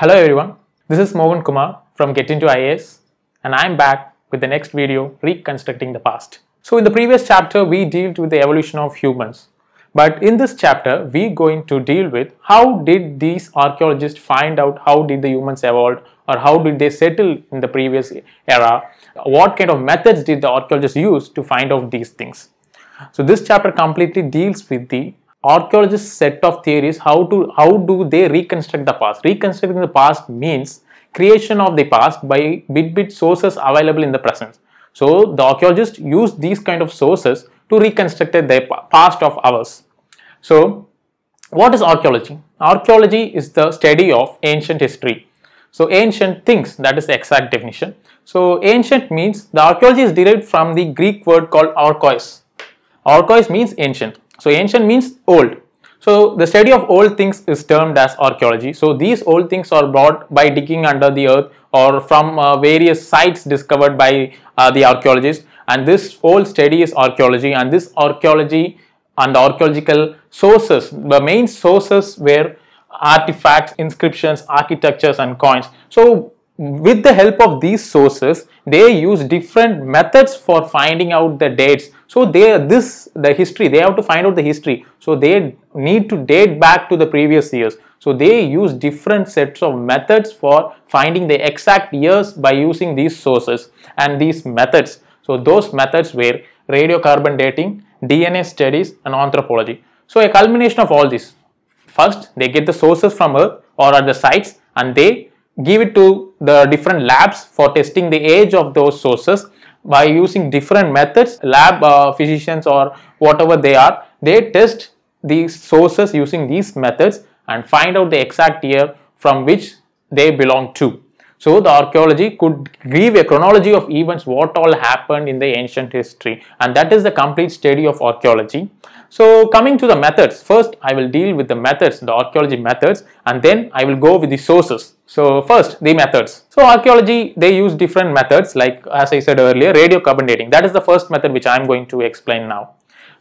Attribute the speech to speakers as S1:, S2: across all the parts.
S1: Hello everyone, this is Mohan Kumar from Get Into IAS and I'm back with the next video Reconstructing the Past. So in the previous chapter we dealt with the evolution of humans but in this chapter we going to deal with how did these archaeologists find out how did the humans evolve or how did they settle in the previous era, what kind of methods did the archaeologists use to find out these things. So this chapter completely deals with the archaeologists set of theories how to how do they reconstruct the past reconstructing the past means creation of the past by bit bit sources available in the present so the archaeologists use these kind of sources to reconstruct the past of ours so what is archaeology archaeology is the study of ancient history so ancient things that is the exact definition so ancient means the archaeology is derived from the greek word called archois archois means ancient so ancient means old. So the study of old things is termed as archaeology. So these old things are brought by digging under the earth or from uh, various sites discovered by uh, the archaeologists and this old study is archaeology and this archaeology and archaeological sources, the main sources were artifacts, inscriptions, architectures and coins. So with the help of these sources they use different methods for finding out the dates so they this the history they have to find out the history so they need to date back to the previous years so they use different sets of methods for finding the exact years by using these sources and these methods so those methods were radiocarbon dating dna studies and anthropology so a culmination of all this first they get the sources from earth or other sites and they give it to the different labs for testing the age of those sources by using different methods lab uh, physicians or whatever they are they test these sources using these methods and find out the exact year from which they belong to so the archaeology could give a chronology of events what all happened in the ancient history and that is the complete study of archaeology. So coming to the methods, first I will deal with the methods, the archaeology methods and then I will go with the sources. So first the methods. So archaeology they use different methods like as I said earlier radiocarbon dating that is the first method which I am going to explain now.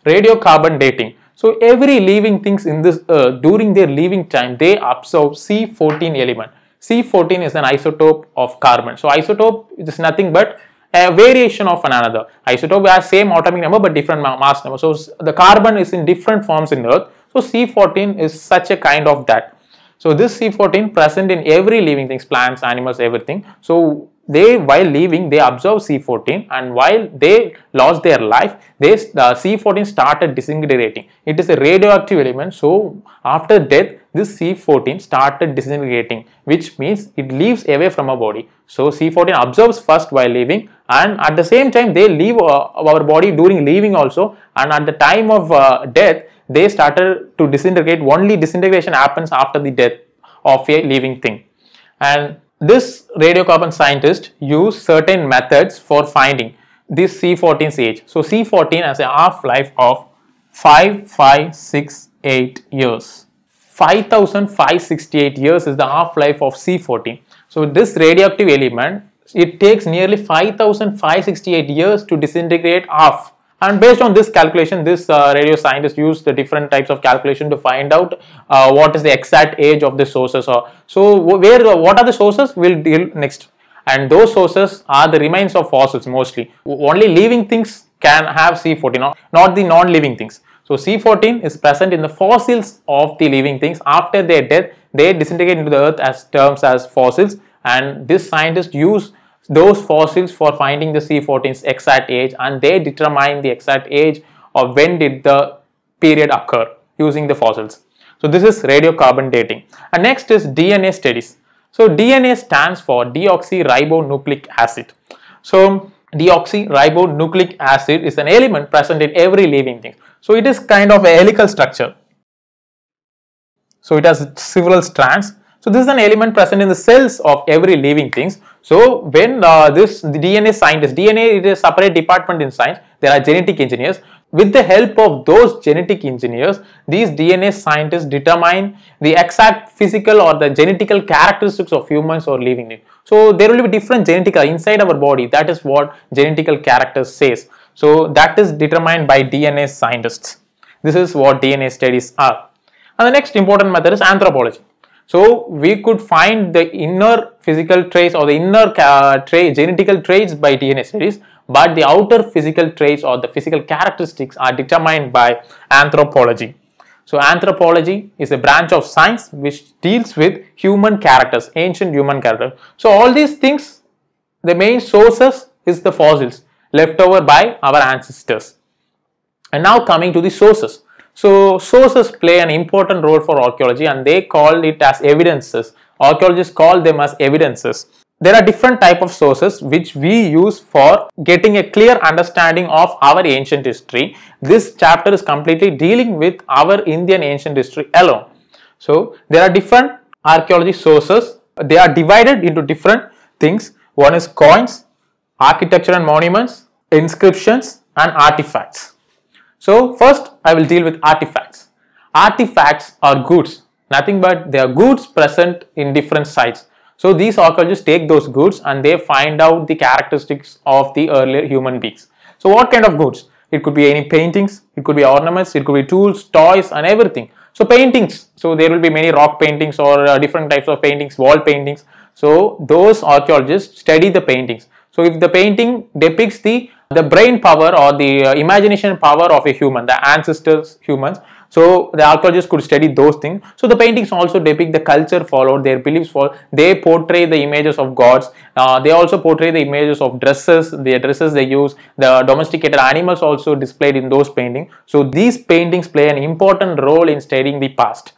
S1: Radiocarbon dating. So every living things in this earth uh, during their living time they absorb C14 element. C14 is an isotope of carbon. So isotope is nothing but a variation of another. Isotope has same atomic number but different mass number. So the carbon is in different forms in earth. So C14 is such a kind of that. So this C14 present in every living things, plants, animals, everything. So they while living they absorb C14 and while they lost their life they uh, C14 started disintegrating. It is a radioactive element so after death this C14 started disintegrating which means it leaves away from our body. So C14 absorbs first while living and at the same time they leave uh, our body during living also and at the time of uh, death they started to disintegrate. Only disintegration happens after the death of a living thing. And this radiocarbon scientist used certain methods for finding this c 14 age. So C14 has a half-life of 5568 years. 5568 years is the half-life of C14. So this radioactive element, it takes nearly 5568 years to disintegrate half. And based on this calculation, this uh, radio scientist used the different types of calculation to find out uh, what is the exact age of the sources. Or uh, so, where what are the sources? We'll deal next. And those sources are the remains of fossils mostly. Only living things can have C14, not the non-living things. So C14 is present in the fossils of the living things. After their death, they disintegrate into the earth as terms as fossils. And this scientist used those fossils for finding the C14's exact age and they determine the exact age or when did the period occur using the fossils. So this is radiocarbon dating. And next is DNA studies. So DNA stands for deoxyribonucleic acid. So deoxyribonucleic acid is an element present in every living thing. So it is kind of a helical structure. So it has several strands so this is an element present in the cells of every living things. So when uh, this DNA scientist, DNA is a separate department in science, there are genetic engineers. With the help of those genetic engineers, these DNA scientists determine the exact physical or the genetical characteristics of humans or living things. So there will be different genetical inside our body. That is what genetical character says. So that is determined by DNA scientists. This is what DNA studies are. And the next important method is anthropology. So we could find the inner physical traits or the inner uh, tra genetical traits by DNA studies, but the outer physical traits or the physical characteristics are determined by anthropology. So anthropology is a branch of science which deals with human characters, ancient human characters. So all these things, the main sources is the fossils left over by our ancestors. And now coming to the sources. So sources play an important role for archaeology and they call it as evidences. Archaeologists call them as evidences. There are different type of sources which we use for getting a clear understanding of our ancient history. This chapter is completely dealing with our Indian ancient history alone. So there are different archaeology sources. They are divided into different things. One is coins, architecture and monuments, inscriptions and artifacts. So first I will deal with artifacts. Artifacts are goods, nothing but they are goods present in different sites. So these archaeologists take those goods and they find out the characteristics of the earlier human beings. So what kind of goods? It could be any paintings, it could be ornaments, it could be tools, toys and everything. So paintings, so there will be many rock paintings or uh, different types of paintings, wall paintings. So those archaeologists study the paintings. So if the painting depicts the the brain power or the uh, imagination power of a human, the ancestors humans. So the archaeologists could study those things. So the paintings also depict the culture followed, their beliefs followed. They portray the images of gods. Uh, they also portray the images of dresses, the dresses they use, the domesticated animals also displayed in those paintings. So these paintings play an important role in studying the past.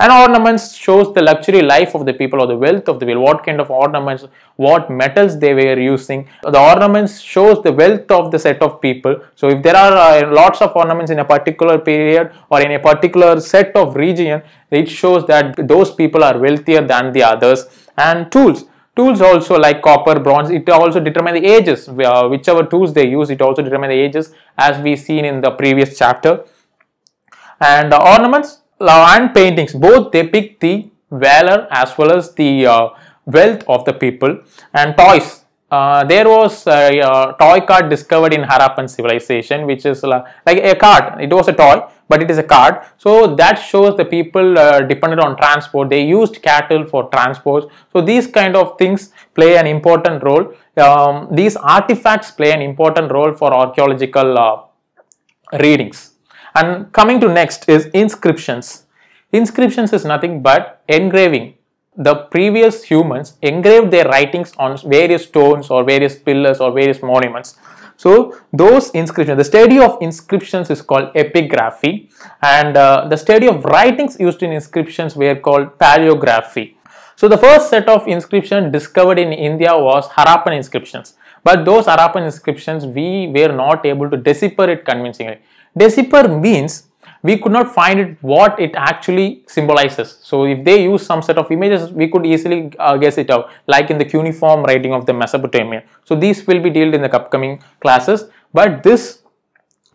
S1: And ornaments shows the luxury life of the people or the wealth of the people. What kind of ornaments, what metals they were using. The ornaments shows the wealth of the set of people. So if there are uh, lots of ornaments in a particular period or in a particular set of region, it shows that those people are wealthier than the others. And tools tools also like copper bronze it also determine the ages uh, whichever tools they use it also determine the ages as we seen in the previous chapter and the ornaments and paintings both depict the valor as well as the uh, wealth of the people and toys uh, there was a, a, uh, toy card discovered in Harappan civilization which is uh, like a card it was a toy but it is a card so that shows the people uh, depended on transport they used cattle for transport so these kind of things play an important role um, these artifacts play an important role for archaeological uh, readings and coming to next is inscriptions. Inscriptions is nothing but engraving. The previous humans engraved their writings on various stones or various pillars or various monuments. So those inscriptions, the study of inscriptions is called epigraphy and uh, the study of writings used in inscriptions were called paleography. So the first set of inscriptions discovered in India was Harappan inscriptions. But those Harappan inscriptions, we were not able to decipher it convincingly. Decipher means we could not find it what it actually symbolizes. So if they use some set of images, we could easily uh, guess it out, like in the cuneiform writing of the Mesopotamia. So these will be dealt in the upcoming classes, but this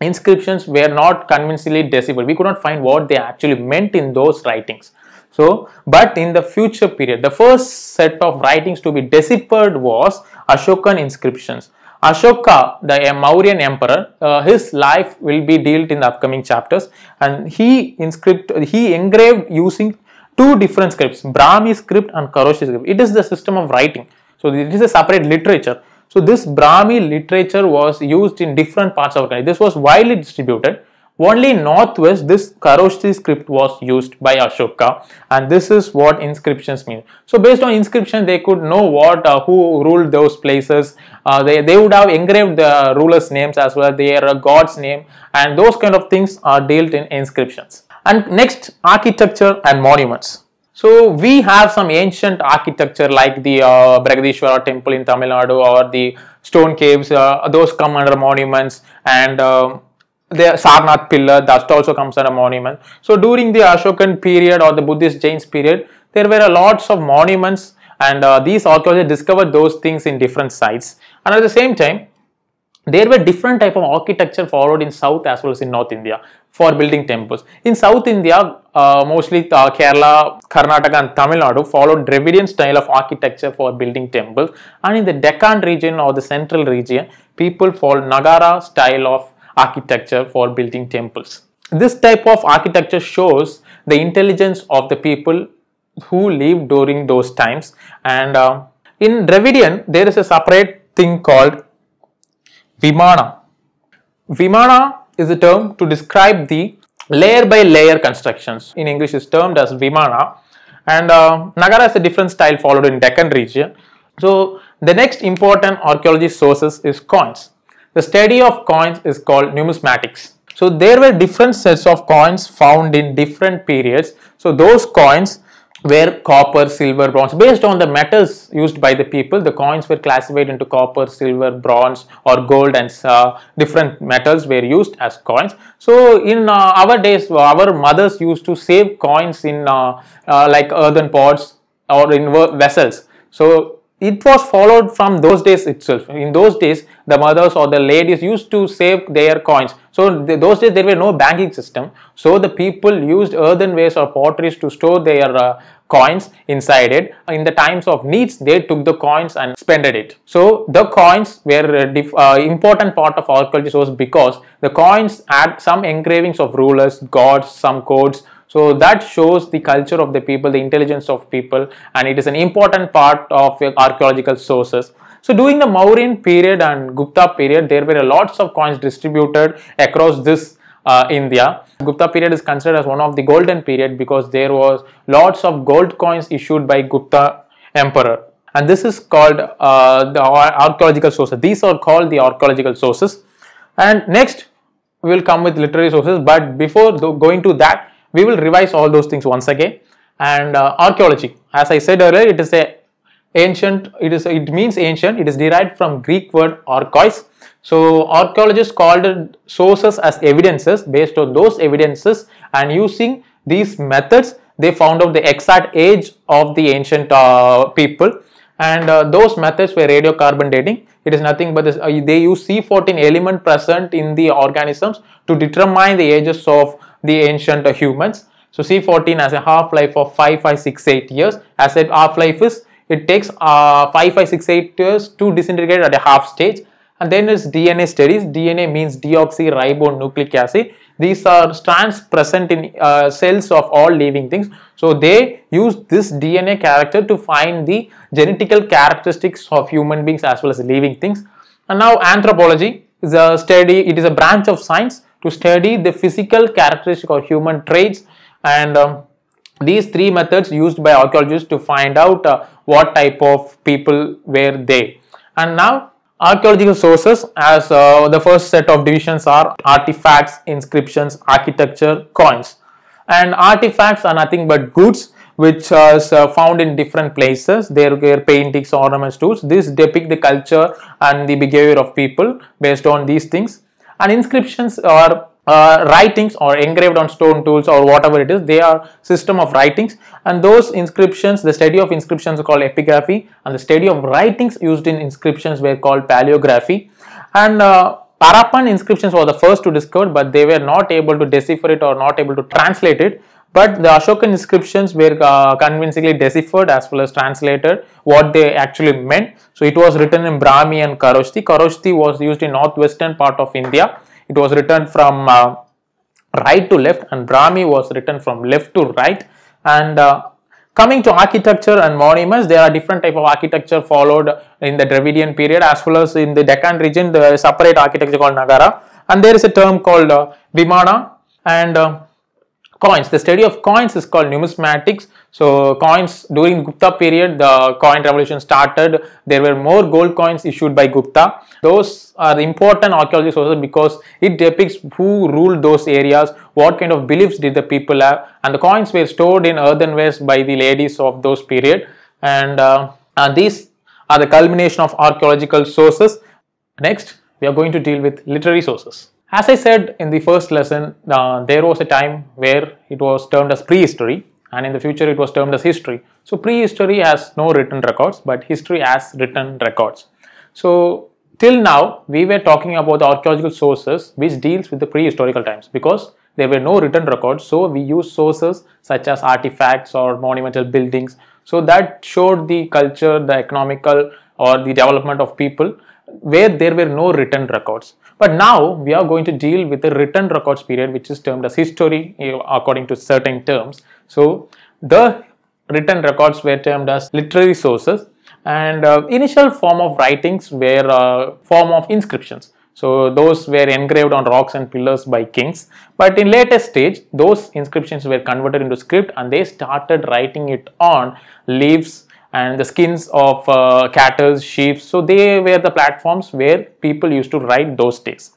S1: inscriptions were not convincingly deciphered. We could not find what they actually meant in those writings. So, but in the future period, the first set of writings to be deciphered was Ashokan inscriptions. Ashoka, the Mauryan emperor, uh, his life will be dealt in the upcoming chapters and he inscript, he engraved using two different scripts, Brahmi script and Karoshi script. It is the system of writing. So, it is a separate literature. So, this Brahmi literature was used in different parts of the country. This was widely distributed only northwest this Karoshthi script was used by Ashoka and this is what inscriptions mean. So based on inscription they could know what uh, who ruled those places. Uh, they, they would have engraved the rulers names as well their uh, god's name and those kind of things are dealt in inscriptions. And next architecture and monuments. So we have some ancient architecture like the uh, Bragadishwara temple in Tamil Nadu or the stone caves, uh, those come under monuments and uh, the Sarnath pillar that also comes under monument. So during the Ashokan period or the Buddhist Jains period, there were lots of monuments and uh, these archaeologists discovered those things in different sites. And at the same time, there were different type of architecture followed in South as well as in North India for building temples. In South India, uh, mostly uh, Kerala, Karnataka and Tamil Nadu followed Dravidian style of architecture for building temples. And in the Deccan region or the central region, people followed Nagara style of architecture for building temples. This type of architecture shows the intelligence of the people who lived during those times and uh, in Dravidian there is a separate thing called Vimana. Vimana is a term to describe the layer by layer constructions in English is termed as Vimana and uh, Nagara has a different style followed in Deccan region. So the next important archaeology sources is coins. The study of coins is called numismatics. So there were different sets of coins found in different periods. So those coins were copper, silver, bronze. Based on the metals used by the people, the coins were classified into copper, silver, bronze or gold and uh, different metals were used as coins. So in uh, our days, our mothers used to save coins in uh, uh like earthen pots or in vessels. So it was followed from those days itself. In those days, the mothers or the ladies used to save their coins. So the, those days there were no banking system. So the people used earthenwares or potteries to store their uh, coins inside it. In the times of needs, they took the coins and spent it. So the coins were uh, uh important part of our culture source because the coins had some engravings of rulers, gods, some codes, so that shows the culture of the people, the intelligence of people and it is an important part of archaeological sources. So during the Mauryan period and Gupta period, there were lots of coins distributed across this uh, India. Gupta period is considered as one of the golden period because there was lots of gold coins issued by Gupta emperor. And this is called uh, the archaeological sources. These are called the archaeological sources. And next, we will come with literary sources. But before going to that, we will revise all those things once again and uh, archaeology as i said earlier it is a ancient it is it means ancient it is derived from greek word archois so archaeologists called sources as evidences based on those evidences and using these methods they found out the exact age of the ancient uh, people and uh, those methods were radiocarbon dating it is nothing but this, uh, they use c14 element present in the organisms to determine the ages of the ancient humans. So C14 has a half-life of 5568 years. As said, half-life is, it takes uh, 5568 years to disintegrate at a half stage. And then it's DNA studies. DNA means deoxyribonucleic acid. These are strands present in uh, cells of all living things. So they use this DNA character to find the genetical characteristics of human beings as well as living things. And now anthropology is a study, it is a branch of science to study the physical characteristic of human traits and um, these three methods used by archaeologists to find out uh, what type of people were they and now archaeological sources as uh, the first set of divisions are artifacts inscriptions architecture coins and artifacts are nothing but goods which was uh, found in different places. There were paintings, ornaments, tools. This depict the culture and the behavior of people based on these things and inscriptions are uh, writings or engraved on stone tools or whatever it is they are system of writings and those inscriptions the study of inscriptions are called epigraphy and the study of writings used in inscriptions were called paleography and uh, inscriptions were the first to discover but they were not able to decipher it or not able to translate it but the Ashokan inscriptions were uh, convincingly deciphered as well as translated what they actually meant. So it was written in Brahmi and Kharosthi. Kharosthi was used in northwestern part of India. It was written from uh, right to left and Brahmi was written from left to right. And uh, coming to architecture and monuments, there are different type of architecture followed in the Dravidian period as well as in the Deccan region, the separate architecture called Nagara. And there is a term called uh, Vimana and uh, coins the study of coins is called numismatics so coins during gupta period the coin revolution started there were more gold coins issued by gupta those are important archaeology sources because it depicts who ruled those areas what kind of beliefs did the people have and the coins were stored in earthenwares by the ladies of those period and, uh, and these are the culmination of archaeological sources next we are going to deal with literary sources as I said in the first lesson, uh, there was a time where it was termed as prehistory and in the future it was termed as history. So prehistory has no written records but history has written records. So till now we were talking about the archaeological sources which deals with the prehistorical times because there were no written records so we use sources such as artifacts or monumental buildings so that showed the culture the economical or the development of people where there were no written records but now we are going to deal with the written records period which is termed as history according to certain terms. So the written records were termed as literary sources and uh, initial form of writings were uh, form of inscriptions. So those were engraved on rocks and pillars by kings. But in later stage, those inscriptions were converted into script and they started writing it on leaves, and the skins of uh, cattle, sheep. So they were the platforms where people used to write those days.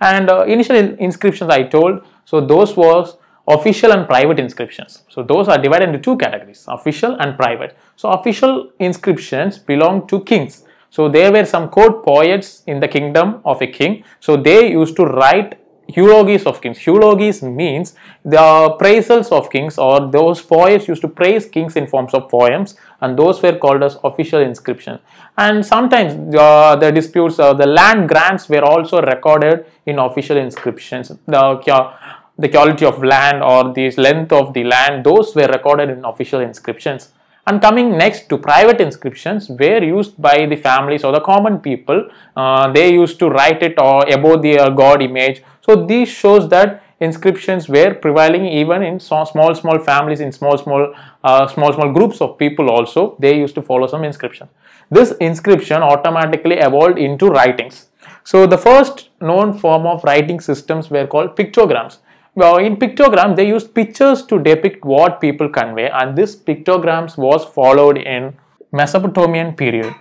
S1: And uh, initial in inscriptions I told, so those was official and private inscriptions. So those are divided into two categories, official and private. So official inscriptions belong to kings. So there were some court poets in the kingdom of a king. So they used to write eulogies of kings. Eulogies means the praises of kings or those poets used to praise kings in forms of poems and those were called as official inscriptions. And sometimes uh, the disputes, uh, the land grants were also recorded in official inscriptions. The, uh, the quality of land or the length of the land, those were recorded in official inscriptions. And coming next to private inscriptions were used by the families or the common people. Uh, they used to write it or uh, above the uh, god image. So this shows that inscriptions were prevailing even in small small families in small small uh, small small groups of people also they used to follow some inscription this inscription automatically evolved into writings so the first known form of writing systems were called pictograms well, in pictogram they used pictures to depict what people convey and this pictograms was followed in mesopotamian period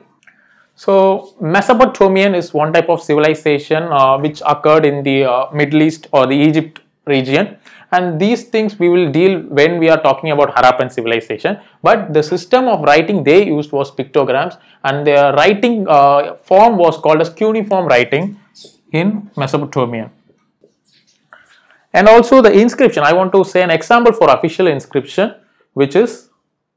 S1: so mesopotamian is one type of civilization uh, which occurred in the uh, middle east or the egypt region and these things we will deal when we are talking about Harappan civilization but the system of writing they used was pictograms and their writing uh, form was called as cuneiform writing in Mesopotamia and also the inscription. I want to say an example for official inscription which is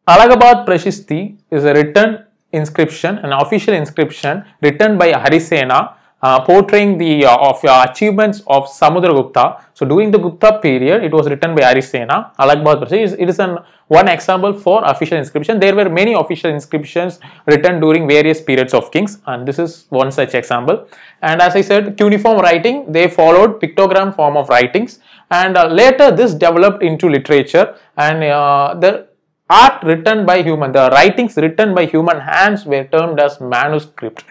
S1: Alagabad Prashisti is a written inscription, an official inscription written by Harisena uh, portraying the uh, of uh, achievements of Samudragupta. So during the Gupta period, it was written by Arisena, Alagbahad Prasad. It is an one example for official inscription. There were many official inscriptions written during various periods of kings and this is one such example. And as I said, cuneiform writing, they followed pictogram form of writings and uh, later this developed into literature and uh, the art written by human, the writings written by human hands were termed as manuscript.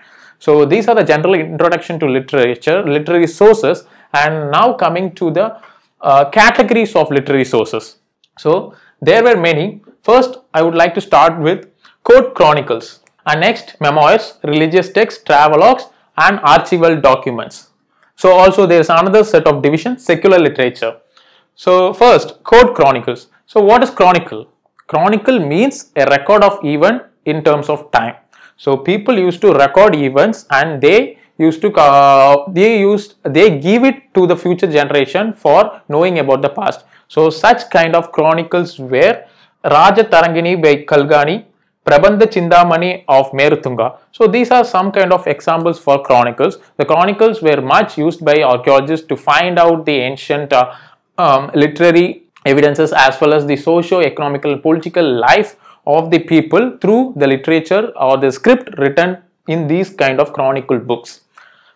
S1: So these are the general introduction to literature, literary sources and now coming to the uh, categories of literary sources. So there were many. First, I would like to start with court chronicles and next memoirs, religious texts, travelogues and archival documents. So also there is another set of division, secular literature. So first, court chronicles. So what is chronicle? Chronicle means a record of event in terms of time. So people used to record events and they used to uh, they used they give it to the future generation for knowing about the past. So such kind of chronicles were Raja Tarangini by Kalgani, Prabandha Chindamani of Merutunga. So these are some kind of examples for chronicles. The chronicles were much used by archaeologists to find out the ancient uh, um, literary evidences as well as the socio-economical and political life of the people through the literature or the script written in these kind of chronicle books.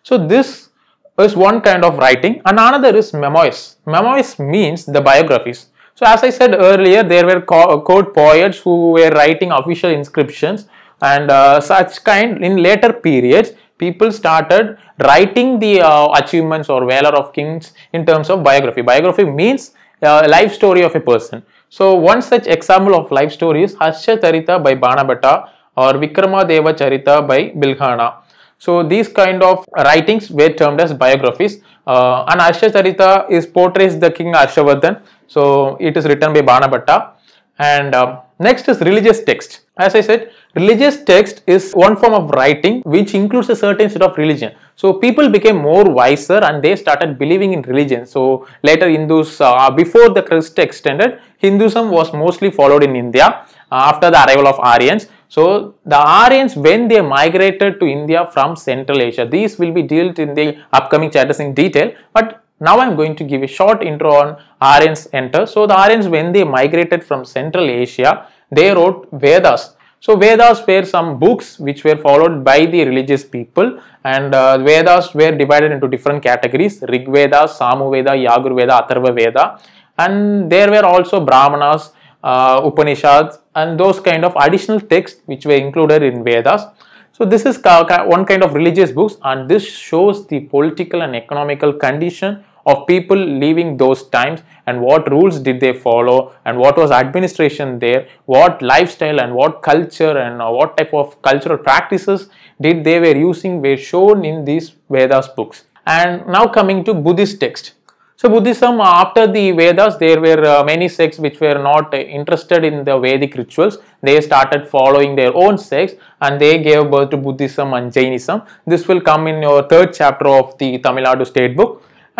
S1: So this is one kind of writing and another is memoirs. Memoirs means the biographies. So as I said earlier, there were court uh, poets who were writing official inscriptions and uh, such kind in later periods people started writing the uh, achievements or valor of kings in terms of biography. Biography means uh, life story of a person. So one such example of life story is Harsha Charita by Banabhatta or Deva Charita by Bilghana. So these kind of writings were termed as biographies uh, and Harsha Charita is portrays the king Harshavardhan. So it is written by Banabhatta and uh, Next is religious text. As I said, religious text is one form of writing which includes a certain set of religion. So people became more wiser and they started believing in religion. So later Hindus, uh, before the Christ extended, Hinduism was mostly followed in India uh, after the arrival of Aryans. So the Aryans when they migrated to India from Central Asia, these will be dealt in the upcoming chapters in detail. But now I am going to give a short intro on Aryans enter. So the Aryans when they migrated from Central Asia, they wrote Vedas. So Vedas were some books which were followed by the religious people and uh, Vedas were divided into different categories Rig Veda, Samu Veda, Yagur Veda, Atharva Veda and there were also Brahmanas, uh, Upanishads and those kind of additional texts which were included in Vedas. So this is one kind of religious books and this shows the political and economical condition of people leaving those times and what rules did they follow and what was administration there what lifestyle and what culture and uh, what type of cultural practices did they were using were shown in these vedas books and now coming to buddhist text so Buddhism uh, after the Vedas there were uh, many sects which were not uh, interested in the Vedic rituals. They started following their own sects and they gave birth to Buddhism and Jainism. This will come in your third chapter of the Tamil Nadu state book.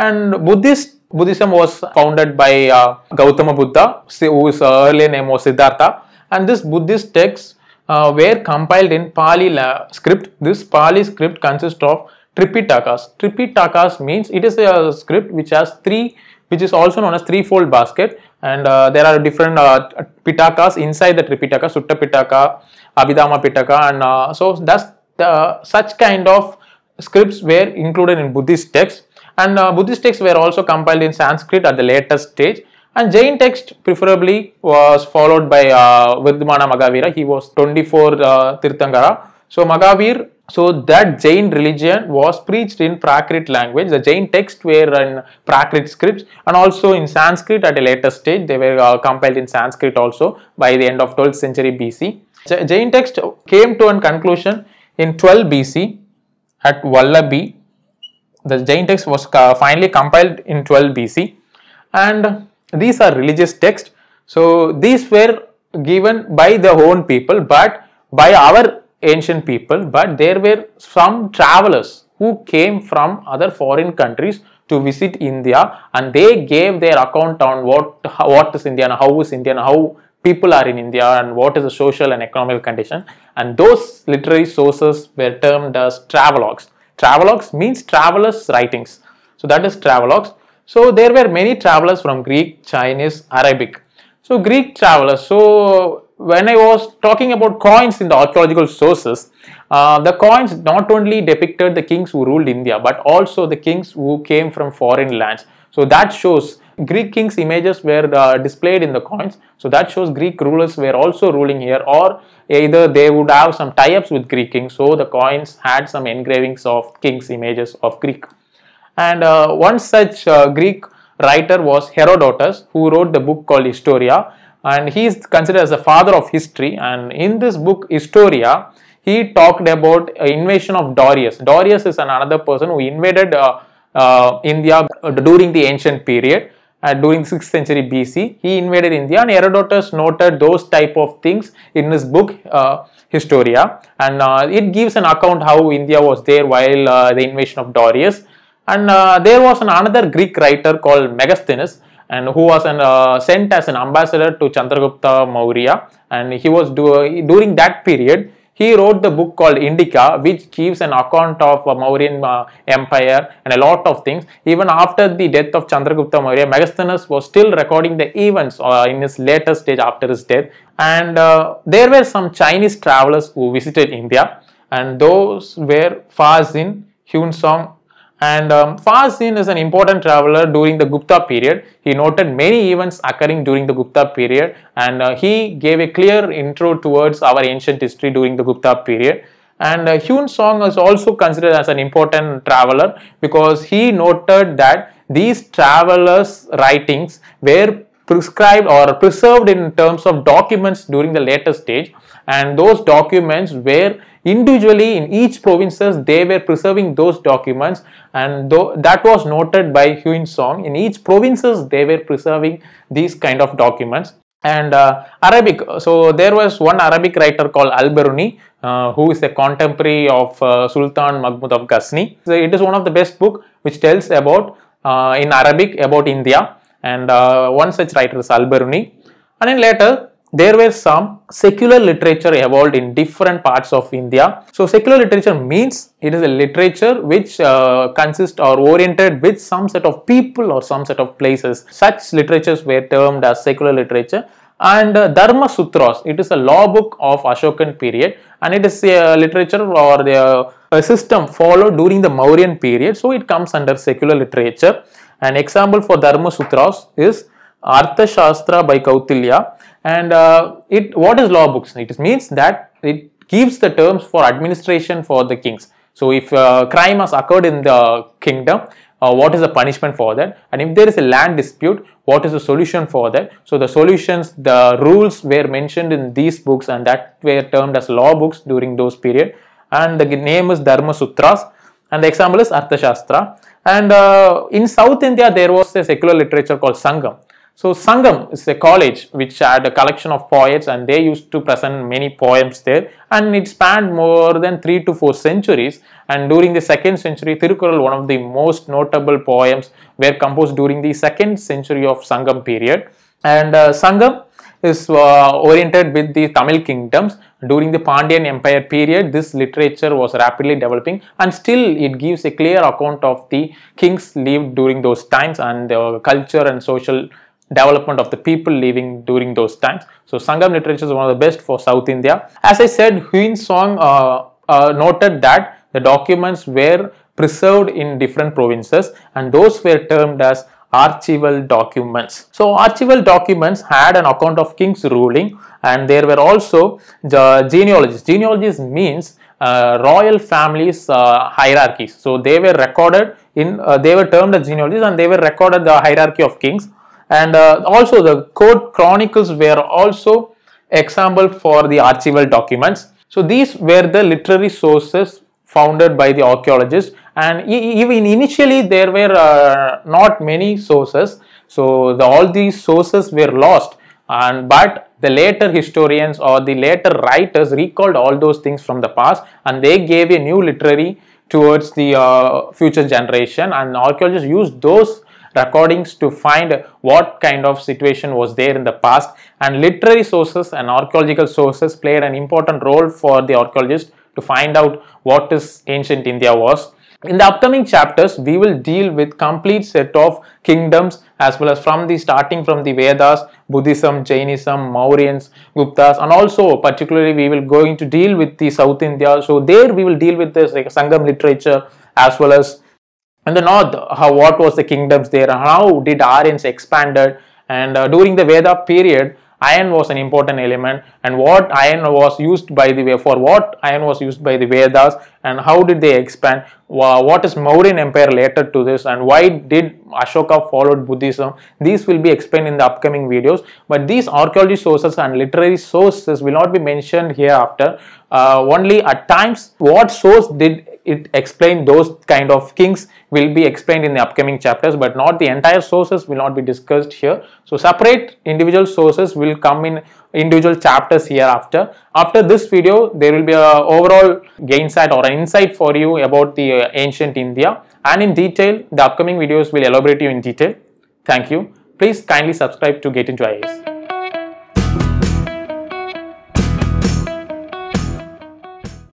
S1: And Buddhist Buddhism was founded by uh, Gautama Buddha, whose uh, early name was Siddhartha. And this Buddhist texts uh, were compiled in Pali script. This Pali script consists of Tripitakas. Tripitakas means it is a script which has three, which is also known as threefold basket. And uh, there are different uh, pitakas inside the Tripitaka, Sutta Pitaka, Abhidhamma Pitaka, and uh, so that's the, such kind of scripts were included in Buddhist texts and uh, Buddhist texts were also compiled in Sanskrit at the latest stage and Jain text preferably was followed by uh, Virdumana Magavira. He was 24 uh, Tirthangara. So Magavir, so that Jain religion was preached in Prakrit language. The Jain texts were in Prakrit scripts and also in Sanskrit at a later stage. They were uh, compiled in Sanskrit also by the end of 12th century BC. Jain text came to a conclusion in 12 BC at Vallabhi the Jain text was finally compiled in 12 BC and these are religious texts. So these were given by the own people but by our ancient people but there were some travelers who came from other foreign countries to visit India and they gave their account on what, what is India and how is India and how people are in India and what is the social and economic condition and those literary sources were termed as travelogues. Travelogues means travelers' writings. So that is travelogues. So there were many travelers from Greek, Chinese, Arabic. So Greek travelers. So when I was talking about coins in the archaeological sources, uh, the coins not only depicted the kings who ruled India, but also the kings who came from foreign lands. So that shows Greek kings' images were uh, displayed in the coins, so that shows Greek rulers were also ruling here, or either they would have some tie ups with Greek kings, so the coins had some engravings of kings' images of Greek. And uh, one such uh, Greek writer was Herodotus, who wrote the book called Historia, and he is considered as the father of history. And in this book, Historia, he talked about uh, invasion of Darius. Darius is another person who invaded. Uh, uh India during the ancient period uh, during 6th century BC. He invaded India and Herodotus noted those type of things in his book uh, Historia and uh, it gives an account how India was there while uh, the invasion of Darius and uh, there was an another Greek writer called Megasthenes and who was an, uh, sent as an ambassador to Chandragupta Maurya and he was do during that period he wrote the book called Indica, which gives an account of Mauryan uh, Empire and a lot of things. Even after the death of Chandragupta Maurya, Megasthenes was still recording the events uh, in his later stage after his death. And uh, there were some Chinese travelers who visited India, and those were Fa Xin, Hyun Song, and um, Farzin is an important traveler during the Gupta period. He noted many events occurring during the Gupta period and uh, he gave a clear intro towards our ancient history during the Gupta period. And uh, Hyun Song is also considered as an important traveler because he noted that these travelers' writings were prescribed or preserved in terms of documents during the later stage and those documents were individually in each provinces they were preserving those documents and though that was noted by Huin Song in each provinces they were preserving these kind of documents and uh, Arabic so there was one Arabic writer called Al-Biruni uh, who is a contemporary of uh, Sultan Mahmud of Ghazni so it is one of the best book which tells about uh, in Arabic about India and uh, one such writer is Alberuni. And then later, there were some secular literature evolved in different parts of India. So, secular literature means it is a literature which uh, consists or oriented with some set of people or some set of places. Such literatures were termed as secular literature and uh, Dharma Sutras. It is a law book of Ashokan period and it is a literature or a, a uh, system followed during the Mauryan period. So, it comes under secular literature an example for Dharma Sutras is Arthashastra by Kautilya and uh, it what is law books? It means that it gives the terms for administration for the kings. So if uh, crime has occurred in the kingdom, uh, what is the punishment for that? And if there is a land dispute, what is the solution for that? So the solutions, the rules were mentioned in these books and that were termed as law books during those period. And the name is Dharma Sutras and the example is Arthashastra. And uh, in South India, there was a secular literature called Sangam. So Sangam is a college which had a collection of poets and they used to present many poems there and it spanned more than 3 to 4 centuries and during the 2nd century Thirukural, one of the most notable poems were composed during the 2nd century of Sangam period and uh, Sangam is uh, oriented with the Tamil kingdoms. During the Pandyan Empire period, this literature was rapidly developing and still it gives a clear account of the kings lived during those times and the culture and social development of the people living during those times. So Sangam literature is one of the best for South India. As I said, Huin Song uh, uh, noted that the documents were preserved in different provinces and those were termed as archival documents. So archival documents had an account of king's ruling and there were also the genealogies. Genealogies means uh, royal families uh, hierarchies. So they were recorded in, uh, they were termed as genealogies and they were recorded the hierarchy of kings. And uh, also the court chronicles were also example for the archival documents. So these were the literary sources founded by the archaeologists and even initially there were uh, not many sources so the, all these sources were lost and but the later historians or the later writers recalled all those things from the past and they gave a new literary towards the uh, future generation and archaeologists used those recordings to find what kind of situation was there in the past and literary sources and archaeological sources played an important role for the archaeologists to find out what is ancient India was. In the upcoming chapters, we will deal with complete set of kingdoms as well as from the starting from the Vedas, Buddhism, Jainism, Mauryans, Guptas and also particularly we will going to deal with the South India. So there we will deal with the Sangam literature as well as in the north how what was the kingdoms there, how did Aryans expanded and uh, during the Veda period iron was an important element and what iron was used by the way for what iron was used by the Vedas and how did they expand what is Mauryan empire later to this and why did Ashoka followed Buddhism these will be explained in the upcoming videos but these archaeology sources and literary sources will not be mentioned hereafter uh, only at times what source did it explain those kind of kings will be explained in the upcoming chapters but not the entire sources will not be discussed here so separate individual sources will come in individual chapters hereafter after this video there will be a overall gainsight or an insight for you about the uh, ancient india and in detail the upcoming videos will elaborate you in detail thank you please kindly subscribe to get into ias